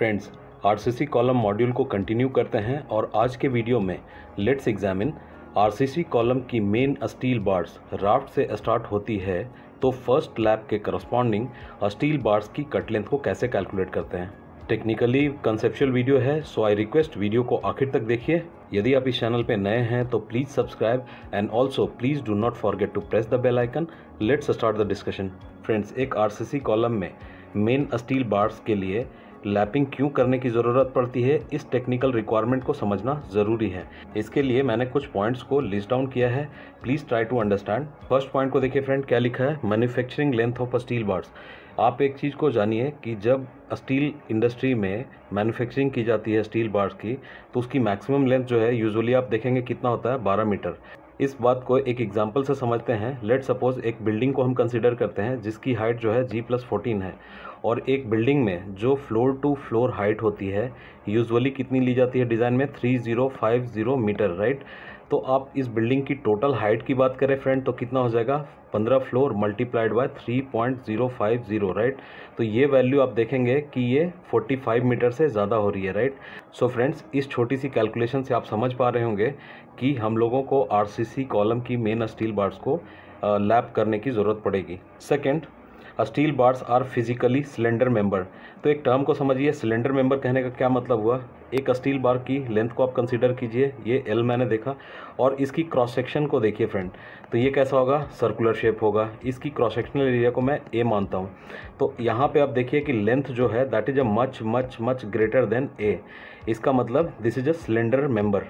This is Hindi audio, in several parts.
फ्रेंड्स आरसीसी कॉलम मॉड्यूल को कंटिन्यू करते हैं और आज के वीडियो में लेट्स एग्जामिन आरसीसी कॉलम की मेन स्टील बार्स राफ्ट से स्टार्ट होती है तो फर्स्ट लैप के करस्पॉन्डिंग स्टील बार्स की कट लेंथ को कैसे कैलकुलेट करते हैं टेक्निकली कंसेप्शुअल वीडियो है सो आई रिक्वेस्ट वीडियो को आखिर तक देखिए यदि आप इस चैनल पर नए हैं तो please subscribe and also please do not forget to press the bell icon let's start the discussion friends एक आरसीसी कॉलम में मेन स्टील बार्स के लिए लैपिंग क्यों करने की ज़रूरत पड़ती है इस टेक्निकल रिक्वायरमेंट को समझना ज़रूरी है इसके लिए मैंने कुछ पॉइंट्स को लिस्ट डाउन किया है please try to understand first point को देखिए फ्रेंड क्या लिखा है manufacturing length of steel bars आप एक चीज़ को जानिए कि जब स्टील इंडस्ट्री में मैन्युफैक्चरिंग की जाती है स्टील बार्स की तो उसकी मैक्सिमम लेंथ जो है यूजुअली आप देखेंगे कितना होता है बारह मीटर इस बात को एक एग्जाम्पल से समझते हैं लेट सपोज एक बिल्डिंग को हम कंसिडर करते हैं जिसकी हाइट जो है जी प्लस फोर्टीन है और एक बिल्डिंग में जो फ्लोर टू फ्लोर हाइट होती है यूजुअली कितनी ली जाती है डिज़ाइन में three zero five zero metre right तो आप इस बिल्डिंग की टोटल हाइट की बात करें फ्रेंड तो कितना हो जाएगा पंद्रह floor multiplied by three point zero five zero right तो ये वैल्यू आप देखेंगे कि ये फोर्टी फाइव मीटर से ज़्यादा हो रही है राइट सो फ्रेंड्स इस छोटी सी कैलकुलेशन से आप समझ पा रहे होंगे कि हम लोगों को आर कॉलम की मेन स्टील बार्स को लैप करने की ज़रूरत पड़ेगी second steel bars are physically cylinder member तो एक टर्म को समझिए सिलेंडर मेंबर कहने का क्या मतलब हुआ एक स्टील बार की लेंथ को आप कंसिडर कीजिए ये एल मैंने देखा और इसकी क्रॉस सेक्शन को देखिए फ्रेंड तो ये कैसा होगा सर्कुलर शेप होगा इसकी क्रॉस सेक्शनल एरिया को मैं ए मानता हूँ तो यहाँ पे आप देखिए कि लेंथ जो है that is a much much much greater than a इसका मतलब this is a cylinder member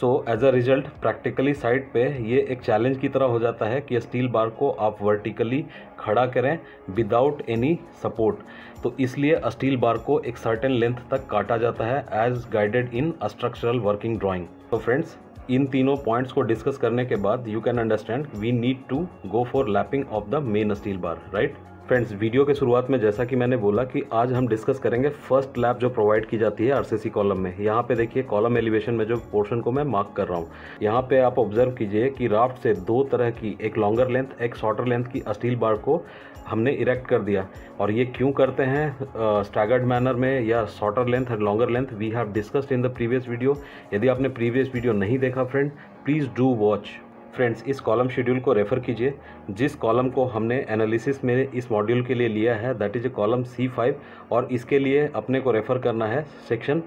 so as a result practically side पे ये एक चैलेंज की तरह हो जाता है कि स्टील बार को आप वर्टिकली खड़ा करें विदाउट एनी सपोर्ट तो इसलिए स्टील बार को एक सर्टेन लेंथ तक काटा जाता है as guided in structural working drawing तो फ्रेंड्स इन तीनों पॉइंट्स को डिस्कस करने के बाद you can understand we need to go for lapping of the main steel bar right friends video के शुरुआत में जैसा कि मैंने बोला कि आज हम डिस्कस करेंगे फर्स्ट लैब जो प्रोवाइड की जाती है आरसीसी कॉलम में यहाँ पे देखिए कॉलम एलिवेशन में जो पोर्शन को मैं मार्क कर रहा हूँ यहाँ पे आप ऑब्जर्व कीजिए कि राफ्ट से दो तरह की एक लॉन्गर लेंथ एक शॉर्टर लेंथ की स्टील बार को हमने इरेक्ट कर दिया और ये क्यों करते हैं स्टैगर्ड मैनर में या शॉर्टर लेंथ और longer length we have discussed in the previous video यदि आपने प्रीवियस वीडियो नहीं देखा friend please do watch friends इस कॉलम शेड्यूल को रेफ़र कीजिए जिस कॉलम को हमने एनालिसिस में इस मॉड्यूल के लिए लिया है that is a column C five और इसके लिए अपने को रेफ़र करना है section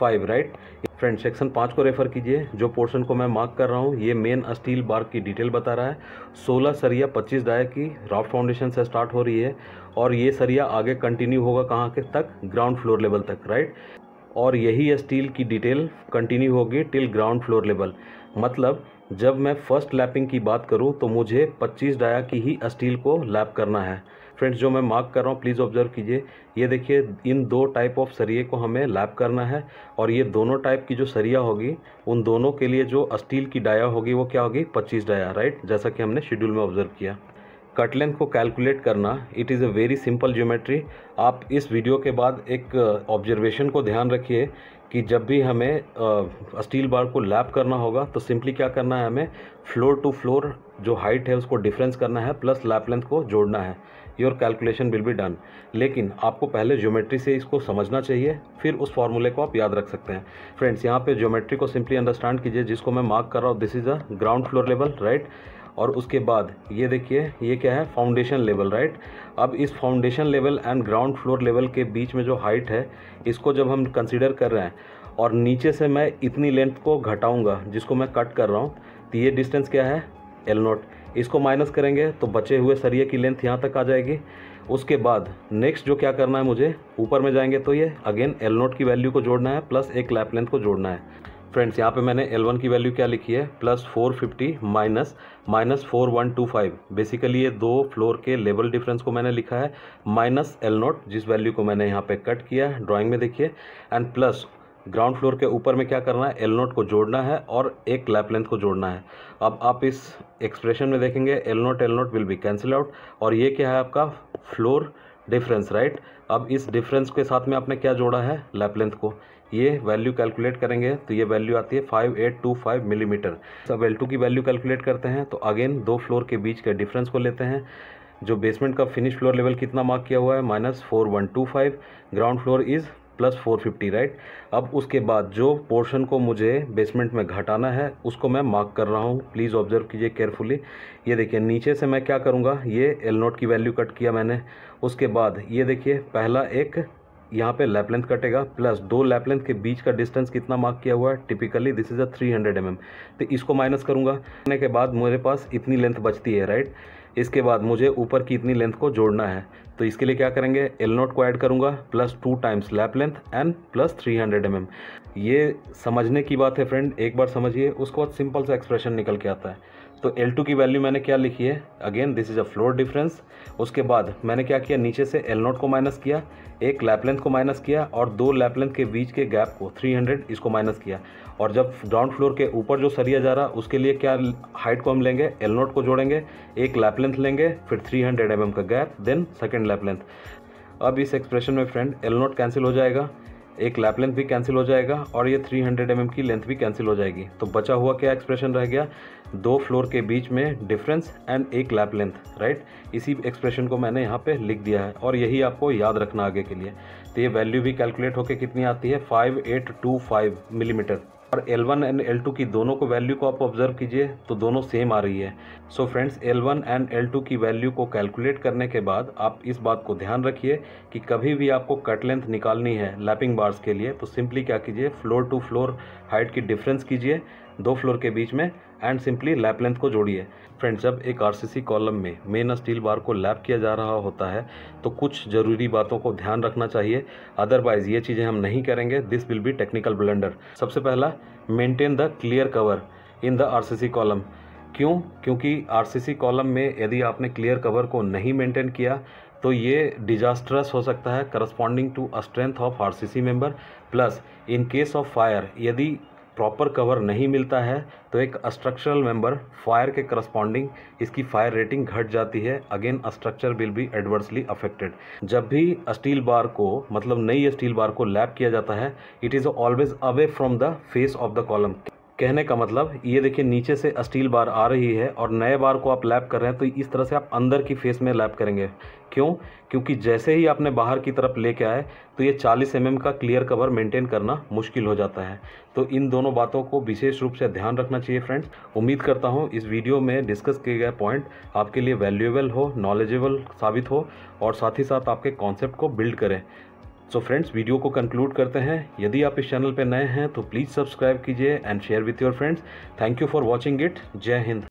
five right friend section पाँच को रेफर कीजिए जो पोर्शन को मैं मार्क कर रहा हूँ ये मेन स्टील बार की डिटेल बता रहा है सोलह सरिया पच्चीस डाय की राफ्ट फाउंडेशन से स्टार्ट हो रही है और ये सरिया आगे कंटिन्यू होगा कहाँ के तक ग्राउंड फ्लोर लेवल तक राइट और यही स्टील की डिटेल कंटिन्यू होगी टिल ग्राउंड फ्लोर लेवल मतलब जब मैं फ़र्स्ट लैपिंग की बात करूं तो मुझे 25 डाया की ही स्टील को लैप करना है फ्रेंड्स जो मैं मार्क कर रहा हूं प्लीज़ ऑब्जर्व कीजिए ये देखिए इन दो टाइप ऑफ सरिए को हमें लैप करना है और ये दोनों टाइप की जो सरिया होगी उन दोनों के लिए जो स्टील की डाया होगी वो क्या होगी पच्चीस डाया राइट जैसा कि हमने शेड्यूल में ऑब्जर्व किया कट लेंथ को कैलकुलेट करना it is a very simple geometry आप इस वीडियो के बाद एक ऑब्जर्वेशन uh, को ध्यान रखिए कि जब भी हमें स्टील बार को लैप करना होगा तो सिंपली क्या करना है हमें फ्लोर टू फ्लोर जो हाइट है उसको डिफरेंस करना है प्लस लैप लेंथ को जोड़ना है your calculation will be done लेकिन आपको पहले ज्योमेट्री से इसको समझना चाहिए फिर उस फॉर्मूले को आप याद रख सकते हैं फ्रेंड्स यहाँ पे ज्योमेट्री को सिंपली अंडरस्टैंड कीजिए जिसको मैं मार्क कर रहा हूँ this is a ground floor level right और उसके बाद ये देखिए ये क्या है फाउंडेशन लेवल राइट अब इस foundation level and ground floor level के बीच में जो हाइट है इसको जब हम कंसिडर कर रहे हैं और नीचे से मैं इतनी लेंथ को घटाऊँगा जिसको मैं कट कर रहा हूँ तो ये डिस्टेंस क्या है एल नोट इसको माइनस करेंगे तो बचे हुए सरिये की लेंथ यहाँ तक आ जाएगी उसके बाद नेक्स्ट जो क्या करना है मुझे ऊपर में जाएंगे तो ये अगेन एल नोट की वैल्यू को जोड़ना है प्लस एक लैप लेंथ को जोड़ना है फ्रेंड्स यहाँ पे मैंने L1 की वैल्यू क्या लिखी है plus four fifty minus minus four one two five basically ये दो फ्लोर के लेवल डिफरेंस को मैंने लिखा है माइनस एल नोट जिस वैल्यू को मैंने यहाँ पे कट किया है ड्राॅइंग में देखिए एंड प्लस ग्राउंड फ्लोर के ऊपर में क्या करना है एल नोट को जोड़ना है और एक लैप लेंथ को जोड़ना है अब आप इस एक्सप्रेशन में देखेंगे L naught L naught will be cancel out और ये क्या है आपका फ्लोर डिफरेंस राइट अब इस डिफरेंस के साथ में आपने क्या जोड़ा है लैप लेंथ को ये वैल्यू कैलकुलेट करेंगे तो ये वैल्यू आती है five eight two five millimetre सब एल टू की वैल्यू कैलकुलेट करते हैं तो अगेन दो फ्लोर के बीच के डिफरेंस को लेते हैं जो बेसमेंट का फिनिश फ्लोर लेवल कितना मार्क किया हुआ है minus four one two five ground floor is plus four fifty right अब उसके बाद जो पोर्शन को मुझे बेसमेंट में घटाना है उसको मैं मार्क कर रहा हूँ प्लीज़ ऑब्जर्व कीजिए केयरफुली ये देखिए नीचे से मैं क्या करूँगा ये एल नोट की वैल्यू कट किया मैंने उसके बाद ये देखिए पहला एक यहाँ पे लैप लेंथ कटेगा प्लस दो लैप लेंथ के बीच का डिस्टेंस कितना मार्क किया हुआ है typically this is a 300 hundred mm. तो इसको माइनस करूँगा करने के बाद मेरे पास इतनी लेंथ बचती है राइट इसके बाद मुझे ऊपर की इतनी लेंथ को जोड़ना है तो इसके लिए क्या करेंगे एल नोट को ऐड करूँगा plus two times lap length and plus three hundred M ये समझने की बात है फ्रेंड एक बार समझिए उसके बाद सिंपल सा एक्सप्रेशन निकल के आता है तो L2 की वैल्यू मैंने क्या लिखी है again this is a floor difference उसके बाद मैंने क्या किया नीचे से L0 को माइनस किया एक लैप लेंथ को माइनस किया और दो लैप लेंथ के बीच के गैप को 300 इसको माइनस किया और जब ग्राउंड फ्लोर के ऊपर जो सरिया जा रहा उसके लिए क्या हाइट को हम लेंगे एल को जोड़ेंगे एक लैप लेंथ लेंगे फिर थ्री हंड्रेड mm का gap then second lap length अब इस एक्सप्रेशन में फ्रेंड एल कैंसिल हो जाएगा एक लैप लेंथ भी कैंसिल हो जाएगा और ये 300 हंड्रेड mm की लेंथ भी कैंसिल हो जाएगी तो बचा हुआ क्या एक्सप्रेशन रह गया दो फ्लोर के बीच में डिफरेंस एंड एक लैप लेंथ राइट इसी एक्सप्रेशन को मैंने यहाँ पे लिख दिया है और यही आपको याद रखना आगे के लिए तो ये वैल्यू भी कैलकुलेट होकर कितनी आती है five eight two five millimetre और L1 एंड L2 की दोनों को वैल्यू को आप ऑब्जर्व कीजिए तो दोनों सेम आ रही है so friends L1 and L2 की वैल्यू को कैलकुलेट करने के बाद आप इस बात को ध्यान रखिए कि कभी भी आपको कट लेंथ निकालनी है लैपिंग बार्स के लिए तो सिंपली क्या कीजिए फ्लोर टू फ्लोर हाइट की डिफरेंस कीजिए दो फ्लोर के बीच में एंड सिंपली लैप लेंथ को जोड़िए फ्रेंड्स जब एक आरसीसी कॉलम में मेन स्टील बार को लैप किया जा रहा होता है तो कुछ ज़रूरी बातों को ध्यान रखना चाहिए अदरवाइज़ ये चीज़ें हम नहीं करेंगे this will be technical blunder सबसे पहला maintain the clear cover in the RCC column क्यों क्योंकि आरसीसी कॉलम में यदि आपने क्लियर कवर को नहीं मेंटेन किया तो ये डिजास्ट्रस हो सकता है corresponding to a strength of C member plus in case of fire यदि प्रॉपर कवर नहीं मिलता है तो एक स्ट्रक्चरल मेंबर फायर के करस्पॉन्डिंग इसकी फायर रेटिंग घट जाती है again structure will be adversely affected जब भी स्टील बार को मतलब नई स्टील बार को लैप किया जाता है it is always away from the face of the column कहने का मतलब ये देखिए नीचे से स्टील बार आ रही है और नए बार को आप लैप कर रहे हैं तो इस तरह से आप अंदर की फेस में लैप करेंगे क्यों क्योंकि जैसे ही आपने बाहर की तरफ लेके आए तो ये 40 एम mm का क्लियर कवर मेंटेन करना मुश्किल हो जाता है तो इन दोनों बातों को विशेष रूप से ध्यान रखना चाहिए फ्रेंड्स उम्मीद करता हूँ इस वीडियो में डिस्कस किए गए पॉइंट आपके लिए वैल्यूएबल हो नॉलेजेबल साबित हो और साथ ही साथ आपके कॉन्सेप्ट को बिल्ड करें सो फ्रेंड्स वीडियो को कंक्लूड करते हैं यदि आप इस चैनल पर नए हैं तो प्लीज़ सब्सक्राइब कीजिए and share with your friends thank you for watching it जय हिंद